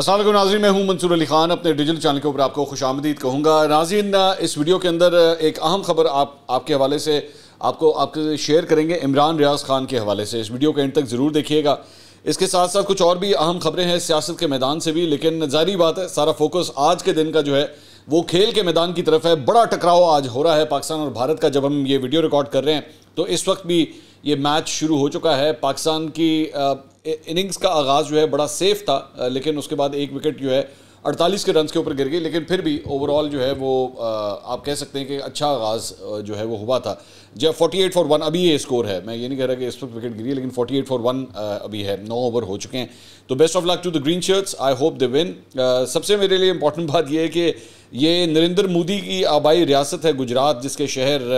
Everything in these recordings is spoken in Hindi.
असल नाजी मैं हूँ मंसूर अली खान अपने डिजिटल चैनल के ऊपर आपको खुश आमदीद कहूँगा नाजीन इस वीडियो के अंदर एक अहम खबर आप आपके हवाले से आपको आपके शेयर करेंगे इमरान रियाज खान के हवाले से इस वीडियो के एंड तक ज़रूर देखिएगा इसके साथ साथ कुछ और भी अहम खबरें हैं सियासत के मैदान से भी लेकिन जारी बात है सारा फोकस आज के दिन का जो है वो खेल के मैदान की तरफ है बड़ा टकराव आज हो रहा है पाकिस्तान और भारत का जब हम ये वीडियो रिकॉर्ड कर रहे हैं तो इस वक्त भी ये मैच शुरू हो चुका है पाकिस्तान की इनिंग्स का आगाज़ जो है बड़ा सेफ था लेकिन उसके बाद एक विकेट जो है 48 के रन के ऊपर गिर गई लेकिन फिर भी ओवरऑल जो है वो आप कह सकते हैं कि अच्छा आगाज़ जो है वो हुआ था जब 48 फॉर वन अभी ये स्कोर है मैं ये नहीं कह रहा कि इस वक्त विकेट गिरी है लेकिन 48 फॉर वन अभी है नौ ओवर हो चुके हैं तो best of luck to the green shirts I hope they win सबसे मेरे लिए इंपॉर्टेंट बात यह है कि ये नरेंद्र मोदी की आबाई रियासत है गुजरात जिसके शहर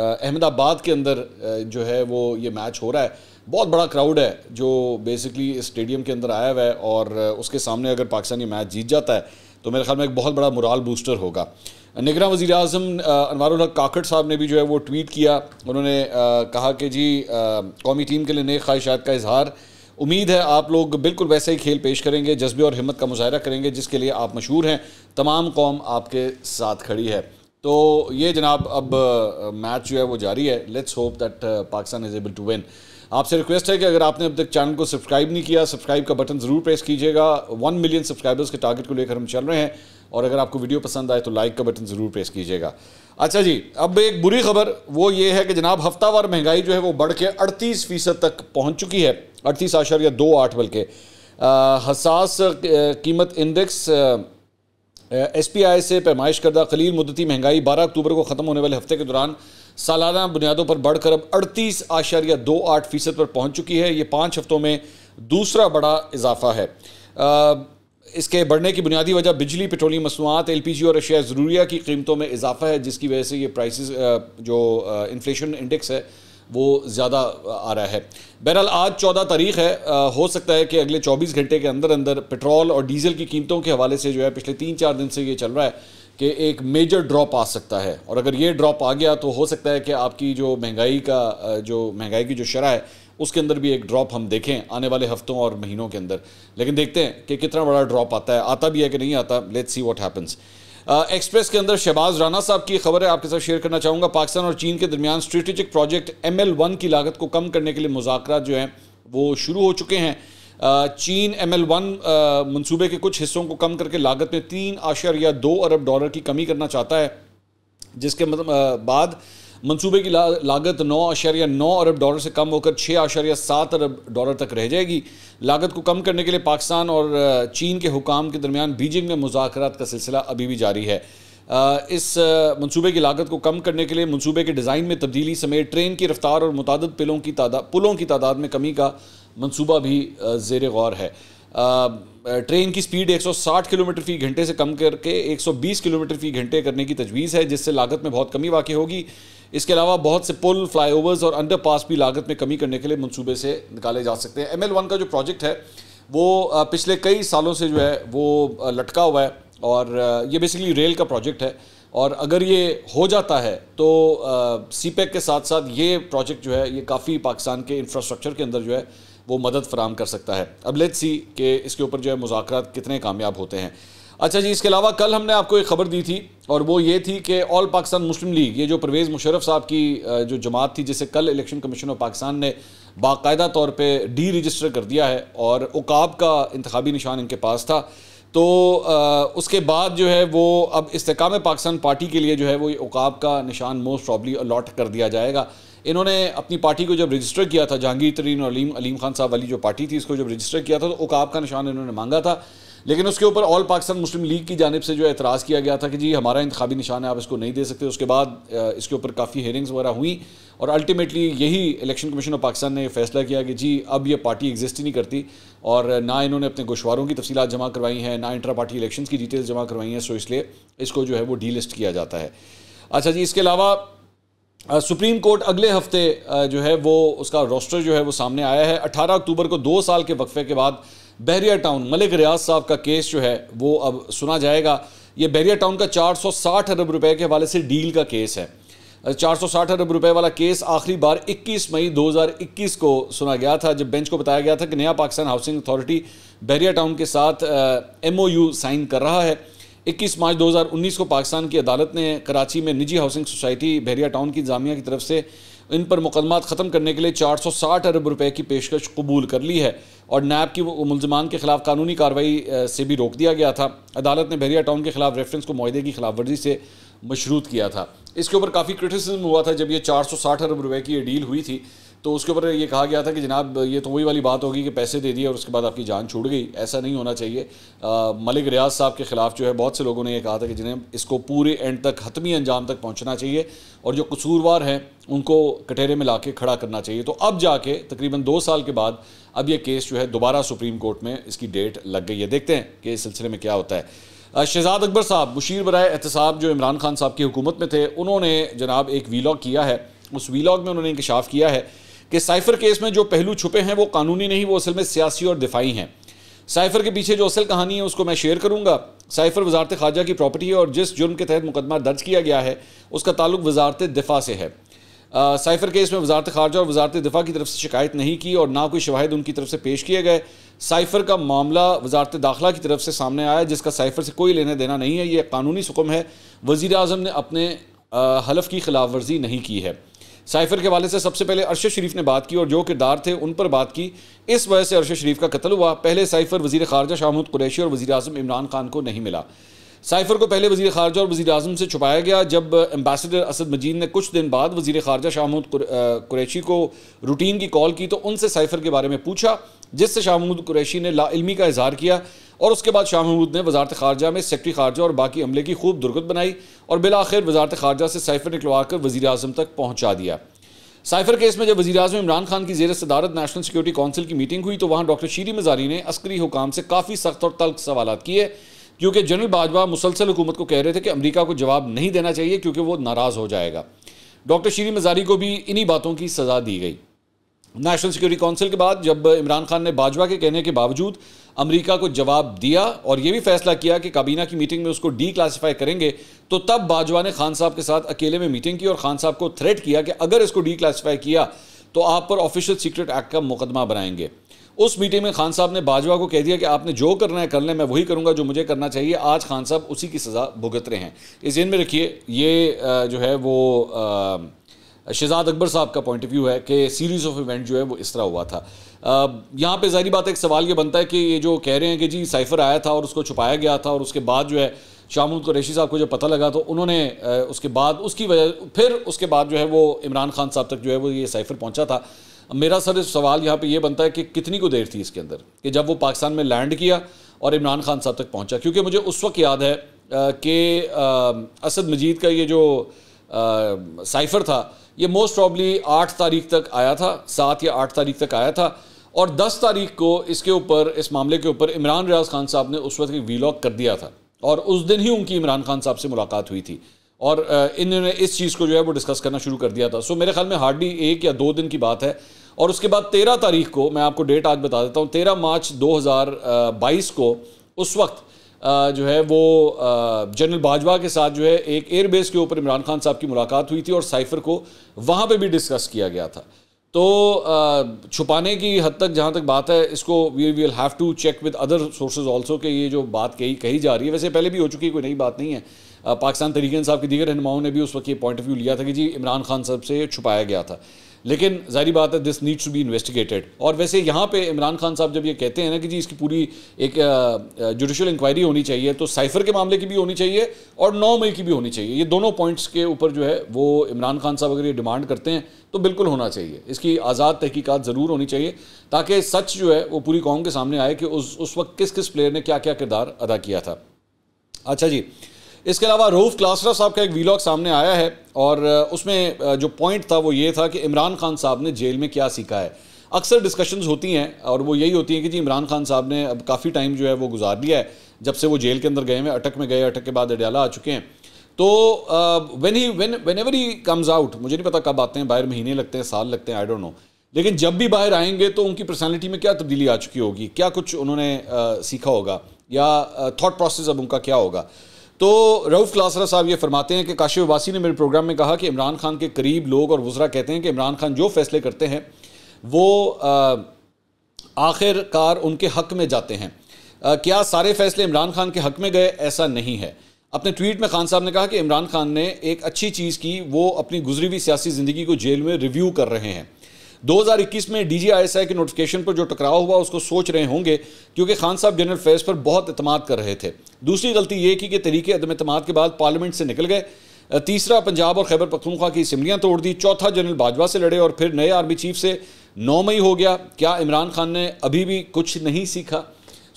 अहमदाबाद के अंदर जो है वो ये मैच हो रहा है बहुत बड़ा क्राउड है जो बेसिकली इस स्टेडियम के अंदर आया हुआ है और उसके सामने अगर पाकिस्तानी मैच जीत जाता है तो मेरे ख्याल में एक बहुत बड़ा मुराल बूस्टर होगा निगरान वजी अजम अनवर काकड़ साहब ने भी जो है वो ट्वीट किया उन्होंने कहा कि जी कौमी टीम के लिए नए ख्वाहिशात का इजहार उम्मीद है आप लोग बिल्कुल वैसे ही खेल पेश करेंगे जज्बे और हिम्मत का मुजाहरा करेंगे जिसके लिए आप मशहूर हैं तमाम कौम आपके साथ खड़ी है तो ये जनाब अब मैच जो है वो जारी है let's hope that Pakistan is able to win आपसे रिक्वेस्ट है कि अगर आपने अब तक चैनल को सब्सक्राइब नहीं किया सब्सक्राइब का बटन ज़रूर प्रेस कीजिएगा वन मिलियन सब्सक्राइबर्स के टारगेट को लेकर हम चल रहे हैं और अगर आपको वीडियो पसंद आए तो लाइक का बटन ज़रूर प्रेस कीजिएगा अच्छा जी अब एक बुरी खबर वो ये है कि जनाब हफ्तावार महंगाई जो है वो बढ़ के अड़तीस फ़ीसद तक पहुँच चुकी है अड़तीस या दो आठ बल्कि हसास कीमत इंडेक्स एस पी आई से पैमाइश करदा कलील मुदती महंगाई बारह अक्टूबर को ख़त्म होने वाले हफ्ते के दौरान सालाना बुनियादों पर बढ़कर अब अड़तीस आशारिया दो आठ फीसद पर पहुंच चुकी है ये पाँच हफ्तों में दूसरा बड़ा इजाफा है आ, इसके बढ़ने की बुनियादी वजह बिजली पेट्रोलियम मसनूआत एल पी जी और अशिया ज़रूरिया की कीमतों में इजाफा है जिसकी वजह से ये प्राइसेस जो इन्फ्लेशन इंडेक्स है वो ज़्यादा आ रहा है बहरहाल आज चौदह तारीख है आ, हो सकता है कि अगले चौबीस घंटे के अंदर अंदर पेट्रोल और डीजल की कीमतों के हवाले से जो है पिछले तीन चार दिन से ये चल रहा है कि एक मेजर ड्रॉप आ सकता है और अगर ये ड्रॉप आ गया तो हो सकता है कि आपकी जो महंगाई का जो महंगाई की जो शरह है उसके अंदर भी एक ड्रॉप हम देखें आने वाले हफ्तों और महीनों के अंदर लेकिन देखते हैं कि कितना बड़ा ड्रॉप आता है आता भी है कि नहीं आता let see what happens express के अंदर शहबाज राना साहब की खबर है आपके साथ शेयर करना चाहूँगा पाकिस्तान और चीन के दरमियान strategic project M L one की लागत को कम करने के लिए मुजाकर जो हैं वो शुरू हो चुके हैं चीन एम एल वन मनसूबे के कुछ हिस्सों को कम करके लागत में तीन आशर या दो अरब डॉलर की कमी करना चाहता है जिसके मतलब बाद मनसूबे की ला, लागत नौ आशर या नौ अरब डॉलर से कम होकर छः या सात अरब डॉलर तक रह जाएगी लागत को कम करने के लिए पाकिस्तान और चीन के हुकाम के दरमियान बीजिंग में मुजाकर का सिलसिला अभी भी जारी है इस मंसूबे की लागत को कम करने के लिए मंसूबे के डिज़ाइन में तब्दीली समेत ट्रेन की रफ्तार और मुतद पिलों की तादाद पुलों की तादाद में कमी का मनसूबा भी जेर गौर है ट्रेन की स्पीड 160 किलोमीटर फी घंटे से कम करके 120 किलोमीटर फी घंटे करने की तजवीज़ है जिससे लागत में बहुत कमी वाकई होगी इसके अलावा बहुत से पुल फ्लाईओवर्स और अंडरपास भी लागत में कमी करने के लिए मनसूबे से निकाले जा सकते हैं एम एल वन का जो प्रोजेक्ट है वो पिछले कई सालों से जो है वो लटका हुआ है और ये बेसिकली रेल का प्रोजेक्ट है और अगर ये हो जाता है तो सी पैक e e के साथ साथ ये प्रोजेक्ट जो है ये काफ़ी पाकिस्तान के इंफ्रास्ट्रक्चर के अंदर जो है वो मदद फराम कर सकता है अब लेट सी कि इसके ऊपर जो है मुजाकर कितने कामयाब होते हैं अच्छा जी इसके अलावा कल हमने आपको एक खबर दी थी और वो ये थी कि ऑल पाकिस्तान मुस्लिम लीग ये जो परवेज़ मुशरफ साहब की जो जमात थी जिसे कल इलेक्शन कमीशन ऑफ पाकिस्तान ने बाकायदा तौर पे डी रजिस्टर कर दिया है और उकाब का इंतबी निशान इनके पास था तो आ, उसके बाद जो है वो अब इस्तेकाम पाकिस्तान पार्टी के लिए जो है वो उकाब का निशान मोस्ट प्रॉबली अलॉट कर दिया जाएगा इन्होंने अपनी पार्टी को जब रजिस्टर किया था जहांगीर तरीन और अलीम अलीम खान साहब वाली जो पार्टी थी इसको जब रजिस्टर किया था तो उकाब का निशान इन्होंने मांगा था लेकिन उसके ऊपर ऑल पाकिस्तान मुस्लिम लीग की जानब से जो एतराज़ किया गया था कि जी हमारा इंतबी निशान है आप इसको नहीं दे सकते उसके बाद इसके ऊपर काफ़ी हेयरिंग्स वगैरह हुई और अल्टीमेटली यही इलेक्शन कमीशन ऑफ पाकिस्तान ने फैसला किया कि जी अब ये पार्टी एग्जिस्ट ही नहीं करती और ना इन्होंने अपने गोशवारों की तफसीत जमा करवाई हैं ना इंटरा पार्टी इलेक्शन की डिटेल्स जमा करवाई हैं सो इसलिए इसको जो है वो डी लिस्ट किया जाता है अच्छा जी इसके अलावा सुप्रीम कोर्ट अगले हफ्ते जो है वो उसका रोस्टर जो है वो सामने आया है 18 अक्टूबर को दो साल के वक्फे के बाद बहरिया टाउन मलिक रियाज साहब का केस जो है वो अब सुना जाएगा ये बहरिया टाउन का 460 अरब रुपए के हवाले से डील का केस है 460 अरब रुपए वाला केस आखिरी बार 21 मई 2021 को सुना गया था जब बेंच को बताया गया था कि नया Pakistan housing authority Bahria town के साथ एम साइन कर रहा है 21 मार्च 2019 को पाकिस्तान की अदालत ने कराची में निजी हाउसिंग सोसाइटी बहरिया टाउन की जामिया की तरफ से इन पर मुकदमा ख़त्म करने के लिए 460 अरब रुपए की पेशकश कबूल कर ली है और नैब की मुलजमान के खिलाफ कानूनी कार्रवाई से भी रोक दिया गया था अदालत ने बहरिया टाउन के खिलाफ रेफरेंस को माहदे की खिलाफ वर्जी से मशरूत किया था इसके ऊपर काफ़ी क्रिटिसिज्म हुआ था जब सौ साठ अरब रुपये की यह डील हुई थी तो उसके ऊपर ये कहा गया था कि जनाब ये तो वही वाली बात होगी कि पैसे दे दिए और उसके बाद आपकी जान छूट गई ऐसा नहीं होना चाहिए मलिक रियाज साहब के ख़िलाफ़ जो है बहुत से लोगों ने यह कहा था कि जिन्हें इसको पूरे एंड तक हतमी अंजाम तक पहुँचना चाहिए और जो कसूरवार हैं उनको कटेरे में ला के खड़ा करना चाहिए तो अब जाके तकरीबन दो साल के बाद अब यह केस जो है दोबारा सुप्रीम कोर्ट में इसकी डेट लग गई है देखते हैं कि इस सिलसिले में क्या होता है शहजाद अकबर साहब मुशीर बरए एहतसाब जो इमरान खान साहब की हुकूमत में थे उन्होंने जनाब एक वीलॉग किया है उस वीलॉग में उन्होंने इंकशाफ किया है कि साइफर केस में जो पहलू छुपे हैं वो कानूनी नहीं वो असल में सियासी और दिफाई हैं साइफर के पीछे जो असल कहानी है उसको मैं शेयर करूंगा साइफर वजारत खारजा की प्रॉपर्टी है और जिस जुर्म के तहत मुकदमा दर्ज किया गया है उसका ताल्लुक वजारत दिफा से है साइफर केस में वजारत खारजा और वजारत दिफा की तरफ से शिकायत नहीं की और ना कोई शवाहद उनकी तरफ से पेश किए गए साइफर का मामला वजारत दाखिला की तरफ से सामने आया जिसका साइफर से कोई लेने देना नहीं है ये कानूनी सुकम है वज़ी अजम ने अपने हलफ की खिलाफ वर्जी नहीं की है साइफर के वाले से सबसे पहले अरशद शरीफ ने बात की और जो किरदार थे उन पर बात की इस वजह से अरशद शरीफ का कत्ल हुआ पहले साइफर वजी खारजा शाहमूद कुरैशी और वजी अजम इमरान खान को नहीं मिला साइफर को पहले वजी खारजा और वजी अजम से छुपाया गया जब एम्बेसडर असद मजीद ने कुछ दिन बाद वजी खारजा शाह महमूद कुरैशी को रूटीन की कॉल की तो उनसे साइफर के बारे में पूछा जिससे शाह महमूद कुरैशी ने लाइलमी का इजहार किया और उसके बाद शाह महमूद ने वजारत खारजा में सेक्रटरी खारजा और बाकी अमले की खूब दुर्गत बनाई और बिलाखिर वजारत खारजा से साइफर निकलवा कर वजी अजम तक पहुँचा दिया साइफर केस में जब वजी अजम इमरान खान की जेर सदारत नेशनल सिक्योरिटी काउंसिल की मीटिंग हुई तो वहाँ डॉक्टर शीरी मजारी ने अस्करी हुकाम से काफ़ी सख्त और तल्ख सवाल किए क्योंकि जनरल बाजवा मुसलसल हुकूमत को कह रहे थे कि अमरीका को जवाब नहीं देना चाहिए क्योंकि वो नाराज़ हो जाएगा डॉक्टर शीरी मजारी को भी इन्हीं बातों की सज़ा दी गई नेशनल सिक्योरिटी काउंसिल के बाद जब इमरान खान ने बाजवा के कहने के बावजूद अमेरिका को जवाब दिया और यह भी फैसला किया कि काबीना की मीटिंग में उसको डी क्लासीफाई करेंगे तो तब बाजवा ने खान साहब के साथ अकेले में मीटिंग की और खान साहब को थ्रेट किया कि अगर इसको डी क्लासीफाई किया तो आप पर ऑफिशियल सीक्रेट एक्ट का मुकदमा बनाएंगे उस मीटिंग में खान साहब ने बाजवा को कह दिया कि आपने जो करना है कर लें मैं वही करूंगा जो मुझे करना चाहिए आज खान साहब उसी की सज़ा भुगत रहे हैं इस जेन में रखिए ये जो है वो शहजाद अकबर साहब का पॉइंट ऑफ व्यू है कि सीरीज़ ऑफ इवेंट जो है वो इस तरह हुआ था यहाँ पे जारी बात एक सवाल ये बनता है कि ये जो कह रहे हैं कि जी साइफर आया था और उसको छुपाया गया था और उसके बाद जो है शामुल कुरैशी साहब को जब पता लगा तो उन्होंने उसके बाद उसकी वजह फिर उसके बाद जो है वो इमरान खान साहब तक जो है वो ये साइफर पहुँचा था मेरा सर सवाल यहाँ पे ये बनता है कि कितनी को देर थी इसके अंदर कि जब वो पाकिस्तान में लैंड किया और इमरान खान साहब तक पहुँचा क्योंकि मुझे उस वक्त याद है कि असद मजीद का ये जो साइफ़र था ये मोस्ट प्रॉबली आठ तारीख तक आया था सात या आठ तारीख तक आया था और दस तारीख को इसके ऊपर इस मामले के ऊपर इमरान रियाज खान साहब ने उस वक्त एक वीलॉग कर दिया था और उस दिन ही उनकी इमरान खान साहब से मुलाकात हुई थी और इन्होंने इस चीज़ को जो है वो डिस्कस करना शुरू कर दिया था सो मेरे ख्याल में हार्डली एक या दो दिन की बात है और उसके बाद तेरह तारीख को मैं आपको डेट आज बता देता हूँ तेरह मार्च बाईस को उस वक्त जो है वो जनरल बाजवा के साथ जो है एक एयरबेस के ऊपर इमरान खान साहब की मुलाकात हुई थी और साइफर को वहाँ पे भी डिस्कस किया गया था तो छुपाने की हद तक जहाँ तक बात है इसको we will have to check with other sources also के ये जो बात कही कही जा रही है वैसे पहले भी हो चुकी कोई नई बात नहीं है पाकिस्तान तरीके इंसाफ के दीगर रहनुमाओं ने भी उस वक्त ये पॉइंट ऑफ व्यू लिया था कि जी इमरान खान साहब से छुपाया गया था लेकिन जारी बात है this needs to be investigated और वैसे यहाँ पे इमरान खान साहब जब ये कहते हैं ना कि जी इसकी पूरी एक जुडिशल इंक्वायरी होनी चाहिए तो साइफर के मामले की भी होनी चाहिए और नौ मई की भी होनी चाहिए ये दोनों पॉइंट्स के ऊपर जो है वो इमरान खान साहब अगर ये डिमांड करते हैं तो बिल्कुल होना चाहिए इसकी आज़ाद तहकीकत ज़रूर होनी चाहिए ताकि सच जो है वो पूरी कौम के सामने आए कि उस उस वक्त किस किस प्लेयर ने क्या क्या किरदार अदा किया था अच्छा जी इसके अलावा रूफ क्लासरा साहब का एक वीलॉग सामने आया है और उसमें जो पॉइंट था वो ये था कि इमरान खान साहब ने जेल में क्या सीखा है अक्सर डिस्कशंस होती हैं और वो यही होती हैं कि जी इमरान खान साहब ने अब काफ़ी टाइम जो है वो गुजार लिया है जब से वो जेल के अंदर गए हैं अटक में गए अटक के बाद अडयाला आ चुके हैं तो when he when whenever he comes out मुझे नहीं पता कब आते हैं बाहर महीने लगते हैं साल लगते हैं आई डोंट नो लेकिन जब भी बाहर आएंगे तो उनकी पर्सनैलिटी में क्या तब्दीली आ चुकी होगी क्या कुछ उन्होंने सीखा होगा या थाट प्रोसेस अब उनका क्या होगा तो रऊफ़ क्लासरा साहब ये फरमाते हैं कि काशिफ वासी ने मेरे प्रोग्राम में कहा कि इमरान खान के करीब लोग और वज्रा कहते हैं कि इमरान खान जो फैसले करते हैं वो आखिरकार उनके हक में जाते हैं आ, क्या सारे फैसले इमरान खान के हक में गए ऐसा नहीं है अपने ट्वीट में खान साहब ने कहा कि इमरान खान ने एक अच्छी चीज़ की वो अपनी गुजरी हुई सियासी ज़िंदगी को जेल में रिव्यू कर रहे हैं 2021 में डीजीआईएसआई के नोटिफिकेशन पर जो टकराव हुआ उसको सोच रहे होंगे क्योंकि खान साहब जनरल फेज पर बहुत अतमाद कर रहे थे दूसरी गलती ये की कि तरीके अदम अतमाद के बाद पार्लियामेंट से निकल गए तीसरा पंजाब और खैबर पखनखा की असम्बलियाँ तोड़ दी चौथा जनरल बाजवा से लड़े और फिर नए आर्मी चीफ से नौ मई हो गया क्या इमरान खान ने अभी भी कुछ नहीं सीखा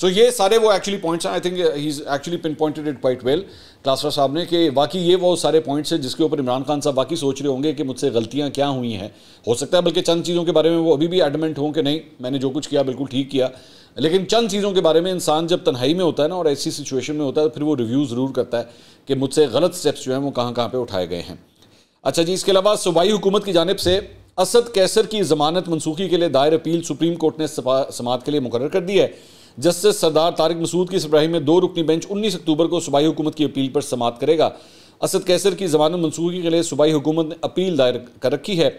सो so ये सारे वो actually points I think he is actually pinpointed it quite well Klasra साहब ने कि वाकई ये वो सारे पॉइंट्स हैं जिसके ऊपर इमरान खान साहब वाकई सोच रहे होंगे कि मुझसे गलतियां क्या हुई हैं हो सकता है बल्कि चंद चीज़ों के बारे में वो अभी भी एडमेंट हों कि नहीं मैंने जो कुछ किया बिल्कुल ठीक किया लेकिन चंद चीज़ों के बारे में इंसान जब तन्हाई में होता है ना और ऐसी सिचुएशन में होता है तो फिर वो रिव्यू ज़रूर करता है कि मुझसे गलत स्टेप्स जो हैं वो कहाँ कहाँ पर उठाए गए हैं अच्छा जी इसके अलावा सूबाई हुकूमत की जानब से असद कैसर की जमानत मनसूखी के लिए दायर अपील सुप्रीम कोर्ट ने समात के लिए मुकर कर दी है जस्टिस सरदार तारिक मसूद की सब्राही में दो रुकनी बेंच उन्नीस अक्टूबर को सूबाई हुकूमत की अपील पर समाप्त करेगा असद कैसर की जमानत मनसूखी के लिए सूबाई हुकूमत ने अपील दायर कर रखी है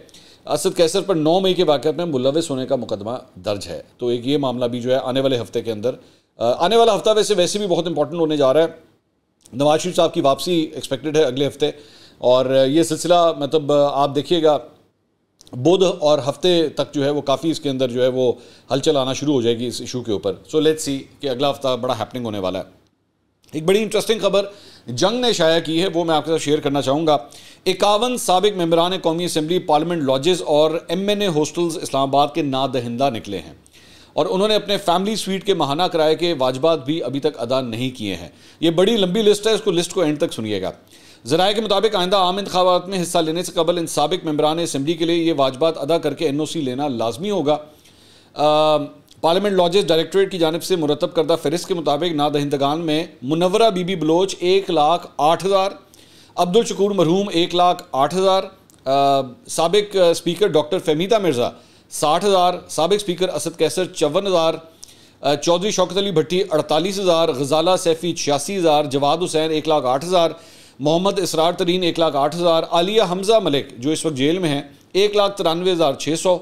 असद कैसर पर 9 मई के वाक़ में मुलविस होने का मुकदमा दर्ज है तो एक ये मामला भी जो है आने वाले हफ्ते के अंदर आने वाला हफ्ता वैसे वैसे भी बहुत इंपॉर्टेंट होने जा रहा है नवाज शरीफ साहब की वापसी एक्सपेक्टेड है अगले हफ्ते और ये सिलसिला मतलब आप देखिएगा बुध और हफ्ते तक जो है वो काफ़ी इसके अंदर जो है वो हलचल आना शुरू हो जाएगी इस इशू के ऊपर सो लेट्स सी कि अगला हफ्ता बड़ा हैपनिंग होने वाला है एक बड़ी इंटरेस्टिंग खबर जंग ने शाया की है वो मैं आपके साथ शेयर करना चाहूँगा इक्यावन सबक मम्बरान कौमी असम्बली पार्लियामेंट लॉजेज़ और M N A hostels Islamabad के नादहिंदा निकले हैं और उन्होंने अपने फैमिली स्वीट के महाना कराए के वाजबात भी अभी तक अदा नहीं किए हैं ये बड़ी लंबी लिस्ट है इसको लिस्ट को एंड तक सुनिएगा जराए के मुताबिक आइंदा आम इंतबात में हिस्सा लेने से कबल इन सबक मम्बरान असम्बली के लिए ये वाजबात अदा करके एन ओ सी लेना लाजमी होगा पार्लियामेंट लॉजिस्ट डायरेक्टोरेट की जानब से मुरतब करदा फहरिस्त के मुताबिक नादहिंदगान में मुनवरा बीबी बलोच एक लाख आठ हज़ार अब्दुल शकूर मरहूम एक लाख आठ हज़ार सबक स्पीकर डॉक्टर फहमीदा मिर्ज़ा साठ हज़ार सबक स्पीकर असद कैसर चौवन हज़ार चौधरी शौकत अली भट्टी अड़तालीस हज़ार गजाला सैफ़ी छियासी हज़ार जवाद हुसैन एक लाख आठ हज़ार मोहम्मद इसरार तरीन एक लाख आठ हज़ार आलिया हमजा मलिक जो इस वक्त जेल में हैं एक लाख तिरानवे हज़ार छः सौ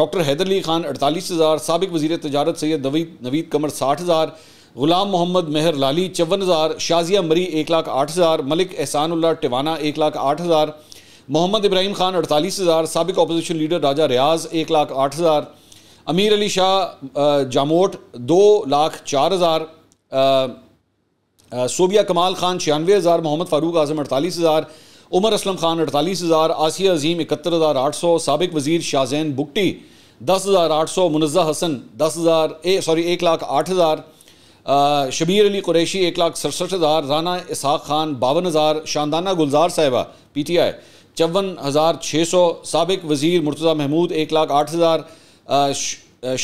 डॉक्टर हैदर अली खान अड़तालीस हज़ार सबक वजीर तजारत सैद नवीद नवीद कमर साठ हज़ार गुलाम मोहम्मद मेहर लाली चौवन हज़ार शाजिया मरी एक लाख आठ हज़ार मलिक एहसानुल्ला टिवाना एक लाख आठ हज़ार मोहम्मद इब्राहिम खान अड़तालीस हज़ार सबक अपोजिशन लीडर राजा रियाज एक लाख आठ हज़ार अमीर अली शाह जामोट दो लाख चार हज़ार सोबिया कमाल खान छियानवे हज़ार मोहम्मद फारूक आजम अड़तालीस हज़ार उमर असलम खान अड़तालीस हज़ार आसिया अजीम इकहत्तर हज़ार आठ सौ सबक वजीर शाहजैन बुगटी दस हज़ार आठ सौ मुनज़ा हसन दस हज़ार सॉरी एक लाख आठ हज़ार शबीर अली कुरैशी एक लाख सड़सठ हज़ार राना इसहाक खान बावन हज़ार शानदाना गुलजार साहिबा पी टी आई चौवन हज़ार छः सौ सबक वज़ीर मुर्तज़ा महमूद एक लाख आठ हज़ार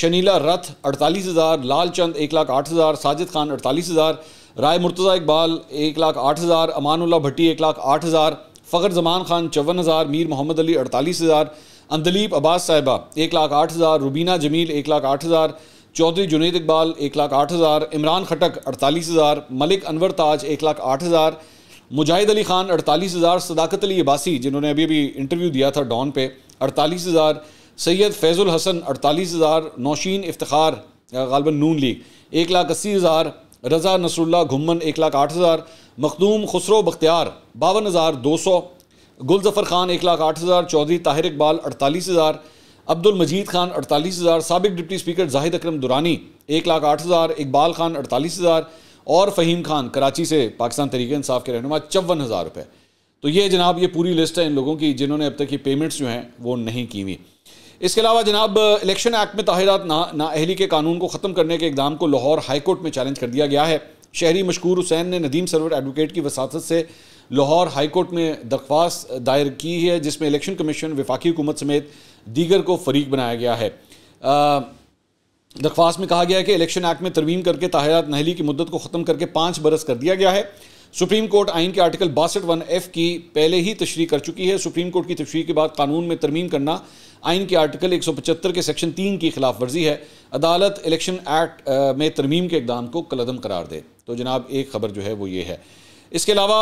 शनीला रथ अड़तालीस हज़ार लाल चंद एक लाख आठ हज़ार साजिद खान अड़तालीस हज़ार राय मुर्तज़ा इकबाल एक लाख आठ हज़ार अमानुल्ला भट्टी एक लाख आठ हज़ार फ़खर जमान खान चौवन हज़ार मीर मोहम्मद अली अड़तालीस हज़ार अंदलीप अब्बास साहिबा एक लाख आठ हज़ार रुबीना जमील एक लाख आठ हज़ार चौधरी जुनेद इकबाल एक लाख आठ हज़ार इमरान खटक अड़तालीस हज़ार मलिक अनवर ताज एक लाख आठ हज़ार मुजाहिद अली खान अड़तालीस हज़ार सदाकत अली अबासी जिन्होंने अभी अभी इंटरव्यू दिया था डॉन पे अड़तालीस हज़ार सैयद फैज़ुल हसन अड़तालीस हज़ार नौशीन इफ्तार गालबन नून लीग एक लाख अस्सी हज़ार रज़ा नसरुल्ला घुमन एक लाख आठ हज़ार मखदूम खुसरो बख्तियार बावन हज़ार दो सौ गुलजफ़र खान एक लाख आठ हज़ार चौधरी ताहिर इकबाल अड़तालीस हज़ार अब्दुल मजीद खान अड़तालीस हज़ार सबक डिप्टी स्पीकर जाहिद अक्रम दुरानी एक लाख आठ हज़ार इकबाल खान अड़तालीस हज़ार और फ़हीम खान कराची से पाकिस्तान तरीके इंसाफ के रहनुमा चौवन हज़ार रुपये तो ये जनाब ये पूरी लिस्ट है इन लोगों की जिन्होंने अब तक ये पेमेंट्स जो हैं वो नहीं की हुई इसके अलावा जनाब इलेक्शन एक्ट में ताहिरत ना नाअहली के कानून को ख़त्म करने के इकदाम को लाहौर हाईकोर्ट में चैलेंज कर दिया गया है शहरी मशकूर हुसैन ने नदीम सरवर एडवोकेट की वसात से लाहौर हाईकोर्ट में दरख्वास्त दायर की है जिसमें इलेक्शन कमीशन वफाकी हुकूमत समेत दीगर को फरीक बनाया गया है दरख्वास्त में कहा गया है कि इलेक्शन एक्ट में तरमीम करके ताहिरत नहली की मुद्दत को ख़त्म करके पाँच बरस कर दिया गया है सुप्रीम कोर्ट आइन के आर्टिकल बासठ वन एफ की पहले ही तशरी कर चुकी है सुप्रीम कोर्ट की तशरी के बाद कानून में तरमीम करना आइन के आर्टिकल एक सौ पचहत्तर के सेक्शन तीन की खिलाफ वर्जी है अदालत इलेक्शन एक्ट में तरमीम के इकदाम को कलदम करार दे तो जनाब एक खबर जो है वो ये है इसके अलावा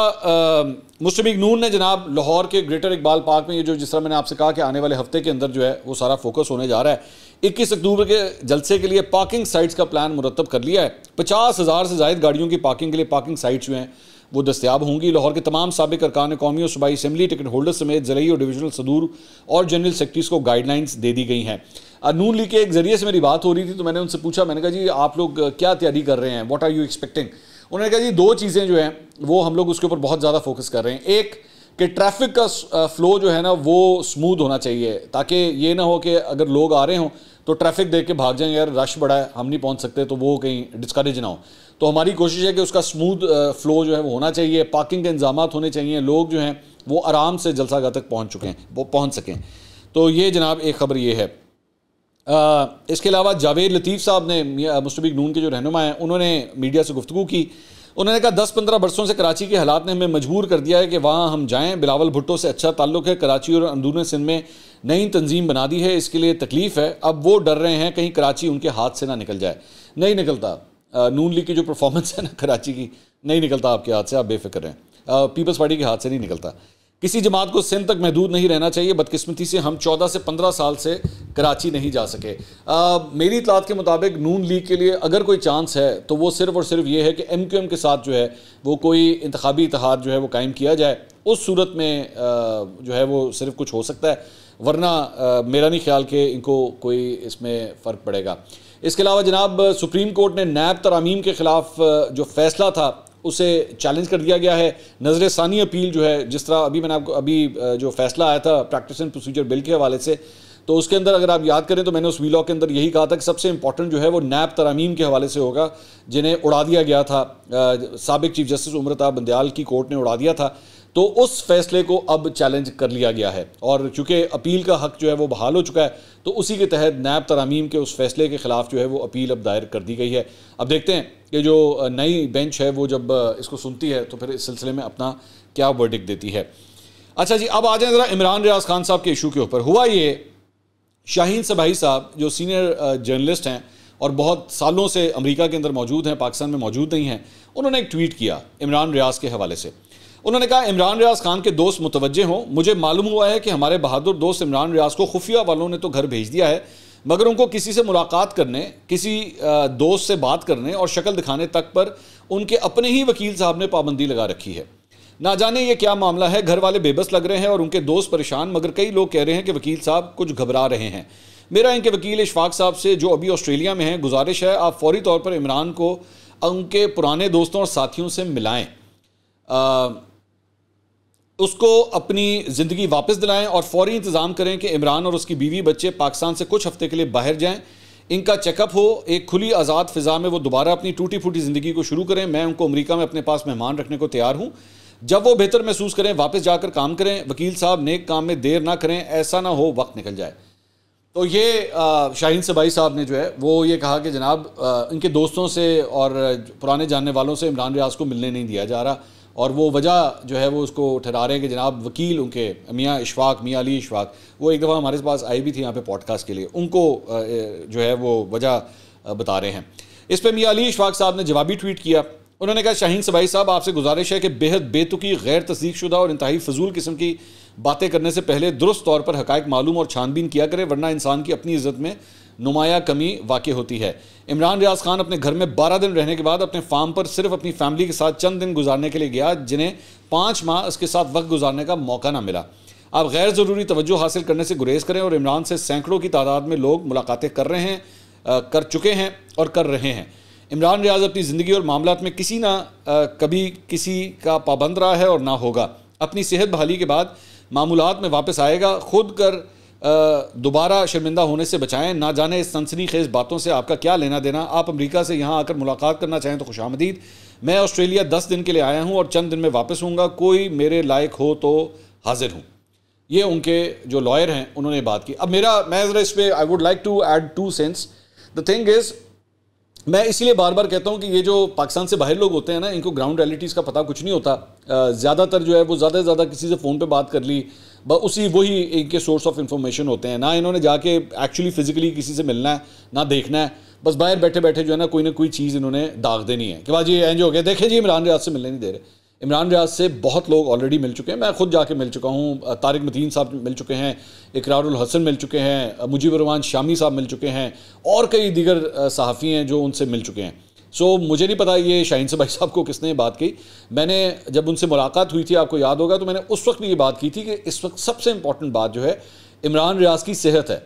मुस्लिम नून ने जनाब लाहौर के ग्रेटर इकबाल पार्क में ये जो जिस तरह मैंने आपसे कहा कि आने वाले हफ्ते के अंदर जो है वो सारा फोकस होने जा रहा है इक्कीस अक्टूबर के जलसे के लिए पार्किंग साइट्स का प्लान मुरतब कर लिया है पचास हज़ार से ज्यादा गाड़ियों की पार्किंग के लिए पार्किंग साइट्स जो हैं वो दस्तियाब होंगी लाहौर के तमाम सबक अरकान कौमी और सूबाई असम्बली टिकट होल्डर समेत ज़रिए और डिविजनल सदूर और जनरल सेक्रटरीज को गाइडलाइंस दे दी गई हैं नून लीग के एक ज़रिए से मेरी बात हो रही थी तो मैंने उनसे पूछा मैंने कहा जी आप लोग क्या तैयारी कर रहे हैं वॉट आर यू एक्सपेक्टिंग उन्होंने कहा जी दो चीज़ें जो हैं वो हम लोग उसके ऊपर बहुत ज़्यादा फोकस कर रहे हैं एक कि ट्रैफिक का फ्लो जो है ना वो स्मूथ होना चाहिए ताकि ये ना हो कि अगर लोग आ रहे हों तो ट्रैफिक देख के भाग जाएं यार रश बड़ा है हम नहीं पहुंच सकते तो वो कहीं डिस्करेज ना हो तो हमारी कोशिश है कि उसका स्मूथ फ्लो जो है वो होना चाहिए पार्किंग के इंजाम होने चाहिए लोग जो हैं वो आराम से जलसागा तक पहुँच चुके हैं वो पहुँच सकें तो ये जनाब एक ख़बर ये है आ, इसके अलावा जावेद लतीफ़ साहब ने मुस्तबिक नून के जो रहनुमा हैं उन्होंने मीडिया से गुफ्तु की उन्होंने कहा दस पंद्रह बरसों से कराची के हालात ने हमें मजबूर कर दिया है कि वहाँ हम जाएँ बिलावल भुट्टो से अच्छा ताल्लुक है कराची और अंदरून सिंध में नई तंजीम बना दी है इसके लिए तकलीफ़ है अब वो डर रहे हैं कहीं कराची उनके हाथ से ना निकल जाए नहीं निकलता नून लीग की जो परफॉर्मेंस है ना कराची की नहीं निकलता आपके हाथ से आप बेफिक्र हैं पीपल्स पार्टी के हाथ से नहीं निकलता किसी जमात को सिंध तक महदूद नहीं रहना चाहिए बदकिस्मती से हम 14 से 15 साल से कराची नहीं जा सके आ, मेरी इतलात के मुताबिक नून लीग के लिए अगर कोई चांस है तो वो सिर्फ और सिर्फ ये है कि एम क्यू एम के साथ जो है वो कोई इंतबी इतिहाद जो है वो कायम किया जाए उस सूरत में आ, जो है वो सिर्फ कुछ हो सकता है वरना आ, मेरा नहीं ख्याल कि इनको कोई इसमें फ़र्क पड़ेगा इसके अलावा जनाब सुप्रीम कोर्ट ने नैब तरामीम के ख़िलाफ़ जो फैसला था उसे चैलेंज कर दिया गया है नज़र सानी अपील जो है जिस तरह अभी मैंने आपको अभी जो फैसला आया था प्रैक्टिस एंड प्रोसीजर बिल के हवाले से तो उसके अंदर अगर आप याद करें तो मैंने उस वीलॉग के अंदर यही कहा था कि सबसे इंपॉर्टेंट जो है वो नैब तरामीम के हवाले से होगा जिन्हें उड़ा दिया गया था सबक चीफ जस्टिस उम्रता बंदयाल की कोर्ट ने उड़ा दिया था तो उस फैसले को अब चैलेंज कर लिया गया है और चूंकि अपील का हक जो है वो बहाल हो चुका है तो उसी के तहत नैब तरामीम के उस फैसले के ख़िलाफ़ जो है वो अपील अब दायर कर दी गई है अब देखते हैं कि जो नई बेंच है वो जब इसको सुनती है तो फिर इस सिलसिले में अपना क्या वर्डिक देती है अच्छा जी अब आ जाए ज़रा इमरान रियाज खान साहब के इशू के ऊपर हुआ ये शाहीन सबाही साहब जो सीनियर जर्नलिस्ट हैं और बहुत सालों से अमेरिका के अंदर मौजूद हैं पाकिस्तान में मौजूद नहीं हैं उन्होंने एक ट्वीट किया इमरान रियाज के हवाले से उन्होंने कहा इमरान रियाज खान के दोस्त मुतवजे हों मुझे मालूम हुआ है कि हमारे बहादुर दोस्त इमरान रियाज को खुफिया वालों ने तो घर भेज दिया है मगर उनको किसी से मुलाकात करने किसी दोस्त से बात करने और शक्ल दिखाने तक पर उनके अपने ही वकील साहब ने पाबंदी लगा रखी है ना जाने ये क्या मामला है घर वाले बेबस लग रहे हैं और उनके दोस्त परेशान मगर कई लोग कह रहे हैं कि वकील साहब कुछ घबरा रहे हैं मेरा इनके वकील इशफाक साहब से जो अभी ऑस्ट्रेलिया में हैं गुजारिश है आप फौरी तौर पर इमरान को उनके पुराने दोस्तों और साथियों से मिलाएं उसको अपनी ज़िंदगी वापस दिलाएं और फौरी इंतज़ाम करें कि इमरान और उसकी बीवी बच्चे पाकिस्तान से कुछ हफ़्ते के लिए बाहर जाएं इनका चेकअप हो एक खुली आज़ाद फ़िज़ा में वो दोबारा अपनी टूटी फूटी ज़िंदगी को शुरू करें मैं उनको अमरीका में अपने पास मेहमान रखने को तैयार हूँ जब वो बेहतर महसूस करें वापस जाकर काम करें वकील साहब नेक काम में देर ना करें ऐसा ना हो वक्त निकल जाए तो ये शाहीन सबाई साहब ने जो है वो ये कहा कि जनाब इनके दोस्तों से और पुराने जानने वालों से इमरान रियाज को मिलने नहीं दिया जा रहा और वो वजह जो है वो उसको ठहरा रहे हैं कि जनाब वकील उनके मियाँ इशफाक मियाँ अली इशफाक वो एक दफ़ा हमारे पास आई भी थी यहाँ पे पॉडकास्ट के लिए उनको जो है वो वजह बता रहे हैं इस पर मियाँ अली इशफाक साहब ने जवाबी ट्वीट किया उन्होंने कहा शाहीन सबाई साहब आपसे गुजारिश है कि बेहद बेतुकी गैर तस्दीक और इंतहाई फजूल किस्म की बातें करने से पहले दुरुस्त तौर पर हकायक मालूम और छानबीन किया करें वरना इंसान की अपनी इज्जत में नुमाया कमी वाकई होती है इमरान रियाज खान अपने घर में बारह दिन रहने के बाद अपने फार्म पर सिर्फ अपनी फैमिली के साथ चंद दिन गुजारने के लिए गया जिन्हें पाँच माह उसके साथ वक्त गुजारने का मौका ना मिला आप गैर ज़रूरी तवज्जो हासिल करने से गुरेज करें और इमरान से सैकड़ों की तादाद में लोग मुलाकातें कर रहे हैं आ, कर चुके हैं और कर रहे हैं इमरान रियाज अपनी ज़िंदगी और मामला में किसी ना आ, कभी किसी का पाबंद रहा है और ना होगा अपनी सेहत बहाली के बाद मामूलत में वापस आएगा खुद कर दोबारा शर्मिंदा होने से बचाएं ना जाने इस सनसनी खेज बातों से आपका क्या लेना देना आप अमेरिका से यहाँ आकर मुलाकात करना चाहें तो खुश मैं ऑस्ट्रेलिया दस दिन के लिए आया हूँ और चंद दिन में वापस हूँ कोई मेरे लायक हो तो हाजिर हूँ ये उनके जो लॉयर हैं उन्होंने बात की अब मेरा मैं इस पर I would like to add two cents the thing is मैं इसलिए बार बार कहता हूँ कि ये जो पाकिस्तान से बाहर लोग होते हैं ना इनको ग्राउंड रियलिटीज़ का पता कुछ नहीं होता ज़्यादातर जो है वो ज़्यादा से ज़्यादा किसी से फ़ोन पे बात कर ली बस उसी वही इनके सोर्स ऑफ इंफॉर्मेशन होते हैं ना इन्होंने जाके एक्चुअली फिजिकली किसी से मिलना है ना देखना है बस बाहर बैठे बैठे जो है ना कोई ना कोई चीज़ इन्होंने दाग देनी है कि एन जी हो गया देखें जी इमरान रियाज से मिलने नहीं दे रहे इमरान रियाज से बहुत लोग ऑलरेडी मिल चुके हैं मैं खुद जाके मिल चुका हूँ तारिक मदीन साहब मिल चुके हैं इकरारुल हसन मिल चुके हैं मुजीबरमान रहमान शामी साहब मिल चुके हैं और कई दीगर सहाफ़ी हैं जो उनसे मिल चुके हैं सो so, मुझे नहीं पता ये शाहीन से भाई साहब को किसने बात की मैंने जब उनसे मुलाकात हुई थी आपको याद होगा तो मैंने उस वक्त भी ये बात की थी कि इस वक्त सबसे इम्पॉर्टेंट बात जो है इमरान रियाज की सेहत है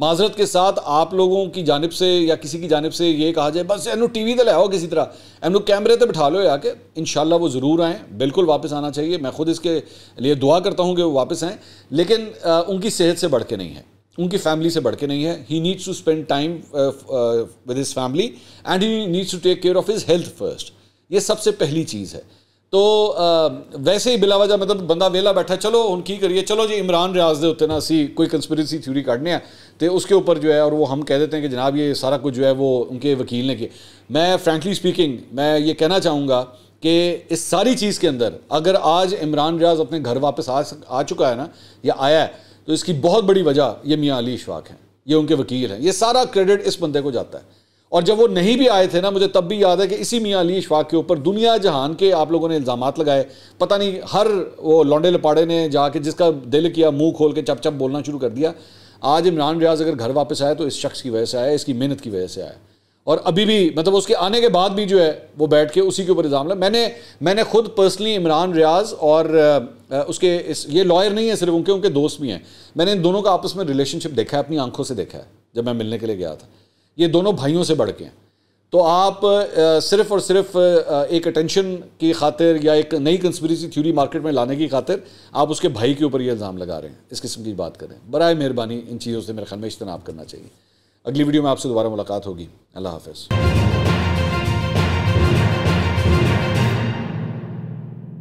माजरत के साथ आप लोगों की जानब से या किसी की जानब से ये कहा जाए बस एनू टी वी तो लाओ किसी तरह एनू कैमरे तो बिठा लो आके इन वो ज़रूर आएँ बिल्कुल वापस आना चाहिए मैं खुद इसके लिए दुआ करता हूँ कि वो वापस आएँ लेकिन आ, उनकी सेहत से बढ़ के नहीं है उनकी फैमिली से बढ़ के नहीं है he needs to spend time with his family and he needs to take care of his health first ये सबसे पहली चीज़ है तो uh, वैसे ही बिलावजा मतलब बंदा वेला बैठा चलो हूँ की करिए चलो जी इमरान रियाज के उत्ते ना असी कोई कंस्पिरेसी थ्यूरी काटने हैं तो उसके ऊपर जो है और वो हम कह देते हैं कि जनाब ये सारा कुछ जो है वो उनके वकील ने किया मैं फ्रेंकली स्पीकिंग मैं ये कहना चाहूँगा कि इस सारी चीज़ के अंदर अगर आज इमरान रियाज अपने घर वापस आ आ चुका है ना या आया है तो इसकी बहुत बड़ी वजह ये मियाँ अली इशवाक हैं ये उनके वकील हैं ये सारा क्रेडिट इस बंदे को जाता है और जब वो नहीं भी आए थे ना मुझे तब भी याद है कि इसी मियाँ अली इशवाक के ऊपर दुनिया जहान के आप लोगों ने इल्ज़ाम लगाए पता नहीं हर वो लौंडे लपाड़े ने जाके जिसका दिल किया मुँह खोल के चप चप बोलना शुरू कर दिया आज इमरान रियाज अगर घर वापस आया तो इस शख्स की वजह से आया इसकी मेहनत की वजह से आया और अभी भी मतलब उसके आने के बाद भी जो है वो बैठ के उसी के ऊपर इल्ज़ाम लगा मैंने मैंने खुद पर्सनली इमरान रियाज और उसके इस ये लॉयर नहीं है सिर्फ उनके उनके दोस्त भी हैं मैंने इन दोनों का आपस में रिलेशनशिप देखा है अपनी आंखों से देखा है जब मैं मिलने के लिए गया था ये दोनों भाइयों से बढ़ के हैं तो आप सिर्फ और सिर्फ एक अटेंशन की खातिर या एक नई कंस्परेसी थ्योरी मार्केट में लाने की खातिर आप उसके भाई के ऊपर ये इल्ज़ाम लगा रहे हैं इस किस्म की बात करें बर मेहरबानी इन चीज़ों से मेरे ख्याल में इज्तनाब करना चाहिए अगली वीडियो में आपसे दोबारा मुलाकात होगी अल्लाह हाफिज़